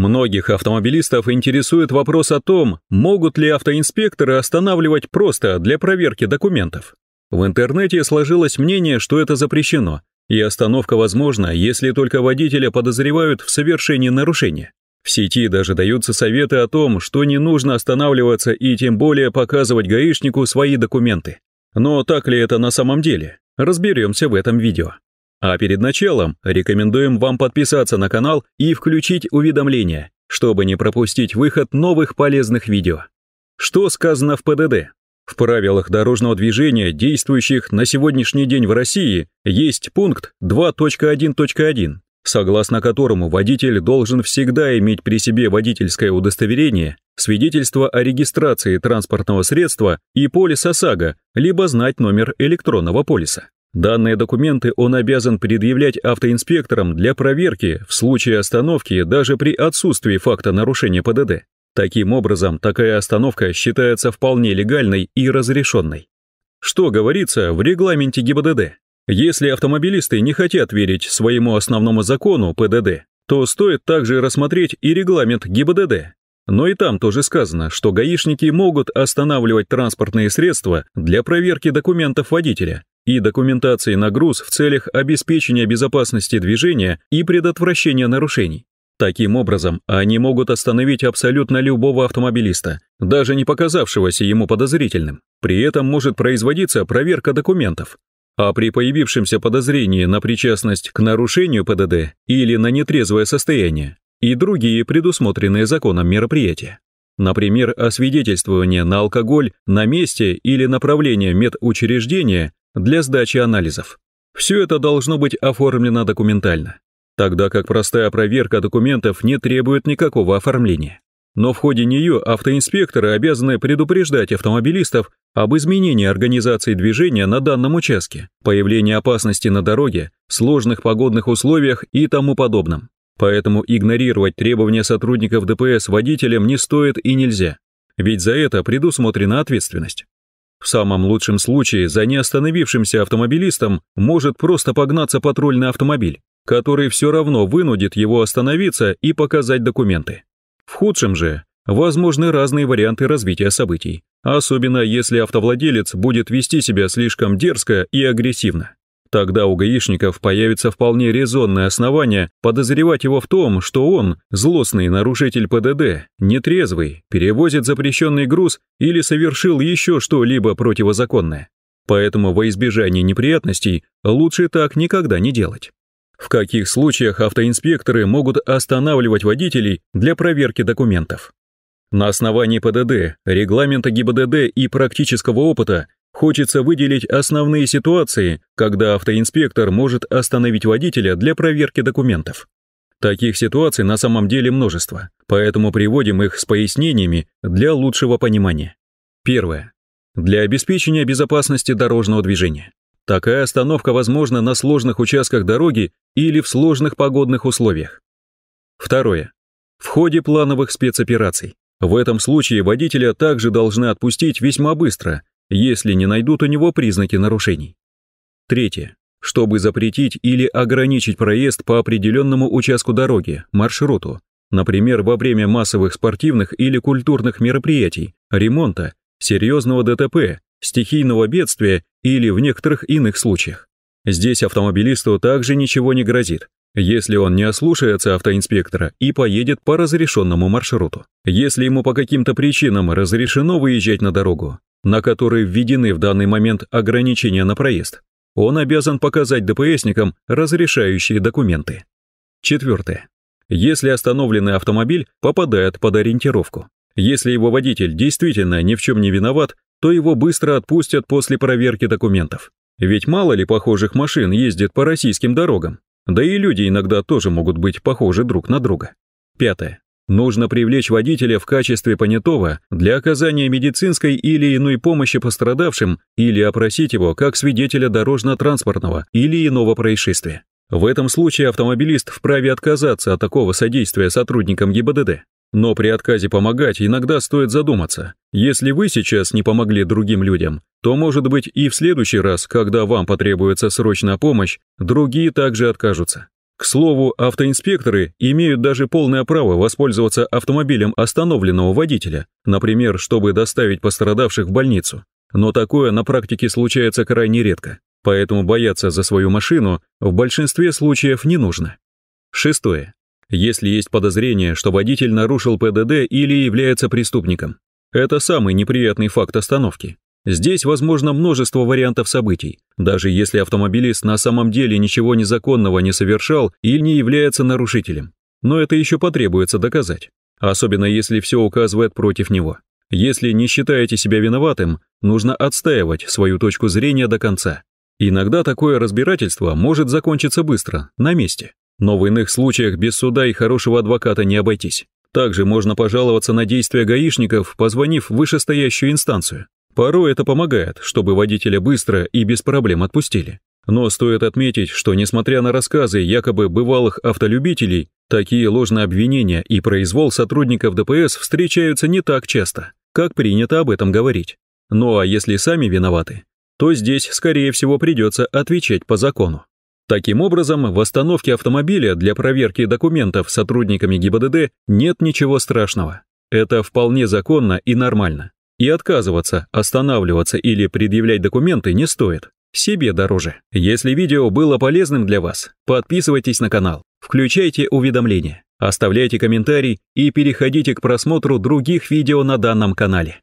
Многих автомобилистов интересует вопрос о том, могут ли автоинспекторы останавливать просто для проверки документов. В интернете сложилось мнение, что это запрещено, и остановка возможна, если только водителя подозревают в совершении нарушения. В сети даже даются советы о том, что не нужно останавливаться и тем более показывать гаишнику свои документы. Но так ли это на самом деле? Разберемся в этом видео. А перед началом рекомендуем вам подписаться на канал и включить уведомления, чтобы не пропустить выход новых полезных видео. Что сказано в ПДД? В правилах дорожного движения, действующих на сегодняшний день в России, есть пункт 2.1.1, согласно которому водитель должен всегда иметь при себе водительское удостоверение, свидетельство о регистрации транспортного средства и полис ОСАГО, либо знать номер электронного полиса. Данные документы он обязан предъявлять автоинспекторам для проверки в случае остановки даже при отсутствии факта нарушения ПДД. Таким образом, такая остановка считается вполне легальной и разрешенной. Что говорится в регламенте ГИБДД? Если автомобилисты не хотят верить своему основному закону ПДД, то стоит также рассмотреть и регламент ГИБДД. Но и там тоже сказано, что гаишники могут останавливать транспортные средства для проверки документов водителя, и документации на груз в целях обеспечения безопасности движения и предотвращения нарушений. Таким образом, они могут остановить абсолютно любого автомобилиста, даже не показавшегося ему подозрительным. При этом может производиться проверка документов. А при появившемся подозрении на причастность к нарушению ПДД или на нетрезвое состояние и другие предусмотренные законом мероприятия. Например, освидетельствование на алкоголь на месте или направление медучреждения для сдачи анализов. Все это должно быть оформлено документально, тогда как простая проверка документов не требует никакого оформления. Но в ходе нее автоинспекторы обязаны предупреждать автомобилистов об изменении организации движения на данном участке, появлении опасности на дороге, сложных погодных условиях и тому подобном. Поэтому игнорировать требования сотрудников ДПС водителям не стоит и нельзя, ведь за это предусмотрена ответственность. В самом лучшем случае за неостановившимся автомобилистом может просто погнаться патрульный автомобиль, который все равно вынудит его остановиться и показать документы. В худшем же возможны разные варианты развития событий, особенно если автовладелец будет вести себя слишком дерзко и агрессивно. Тогда у гаишников появится вполне резонное основание подозревать его в том, что он, злостный нарушитель ПДД, нетрезвый, перевозит запрещенный груз или совершил еще что-либо противозаконное. Поэтому во избежание неприятностей лучше так никогда не делать. В каких случаях автоинспекторы могут останавливать водителей для проверки документов? На основании ПДД, регламента ГИБДД и практического опыта Хочется выделить основные ситуации, когда автоинспектор может остановить водителя для проверки документов. Таких ситуаций на самом деле множество, поэтому приводим их с пояснениями для лучшего понимания. Первое. Для обеспечения безопасности дорожного движения. Такая остановка возможна на сложных участках дороги или в сложных погодных условиях. Второе. В ходе плановых спецопераций. В этом случае водителя также должны отпустить весьма быстро, если не найдут у него признаки нарушений. Третье. Чтобы запретить или ограничить проезд по определенному участку дороги, маршруту, например, во время массовых спортивных или культурных мероприятий, ремонта, серьезного ДТП, стихийного бедствия или в некоторых иных случаях. Здесь автомобилисту также ничего не грозит, если он не ослушается автоинспектора и поедет по разрешенному маршруту. Если ему по каким-то причинам разрешено выезжать на дорогу, на которой введены в данный момент ограничения на проезд, он обязан показать ДПСникам разрешающие документы. Четвертое. Если остановленный автомобиль попадает под ориентировку. Если его водитель действительно ни в чем не виноват, то его быстро отпустят после проверки документов. Ведь мало ли похожих машин ездит по российским дорогам. Да и люди иногда тоже могут быть похожи друг на друга. Пятое. Нужно привлечь водителя в качестве понятого для оказания медицинской или иной помощи пострадавшим или опросить его как свидетеля дорожно-транспортного или иного происшествия. В этом случае автомобилист вправе отказаться от такого содействия сотрудникам ГИБДД. Но при отказе помогать иногда стоит задуматься. Если вы сейчас не помогли другим людям, то, может быть, и в следующий раз, когда вам потребуется срочная помощь, другие также откажутся. К слову, автоинспекторы имеют даже полное право воспользоваться автомобилем остановленного водителя, например, чтобы доставить пострадавших в больницу. Но такое на практике случается крайне редко, поэтому бояться за свою машину в большинстве случаев не нужно. Шестое если есть подозрение, что водитель нарушил ПДД или является преступником. Это самый неприятный факт остановки. Здесь возможно множество вариантов событий, даже если автомобилист на самом деле ничего незаконного не совершал и не является нарушителем. Но это еще потребуется доказать, особенно если все указывает против него. Если не считаете себя виноватым, нужно отстаивать свою точку зрения до конца. Иногда такое разбирательство может закончиться быстро, на месте, но в иных случаях без суда и хорошего адвоката не обойтись. Также можно пожаловаться на действия гаишников, позвонив в вышестоящую инстанцию. Порой это помогает, чтобы водителя быстро и без проблем отпустили. Но стоит отметить, что несмотря на рассказы якобы бывалых автолюбителей, такие ложные обвинения и произвол сотрудников ДПС встречаются не так часто, как принято об этом говорить. Ну а если сами виноваты, то здесь, скорее всего, придется отвечать по закону. Таким образом, в остановке автомобиля для проверки документов сотрудниками ГИБДД нет ничего страшного. Это вполне законно и нормально. И отказываться, останавливаться или предъявлять документы не стоит. Себе дороже. Если видео было полезным для вас, подписывайтесь на канал, включайте уведомления, оставляйте комментарий и переходите к просмотру других видео на данном канале.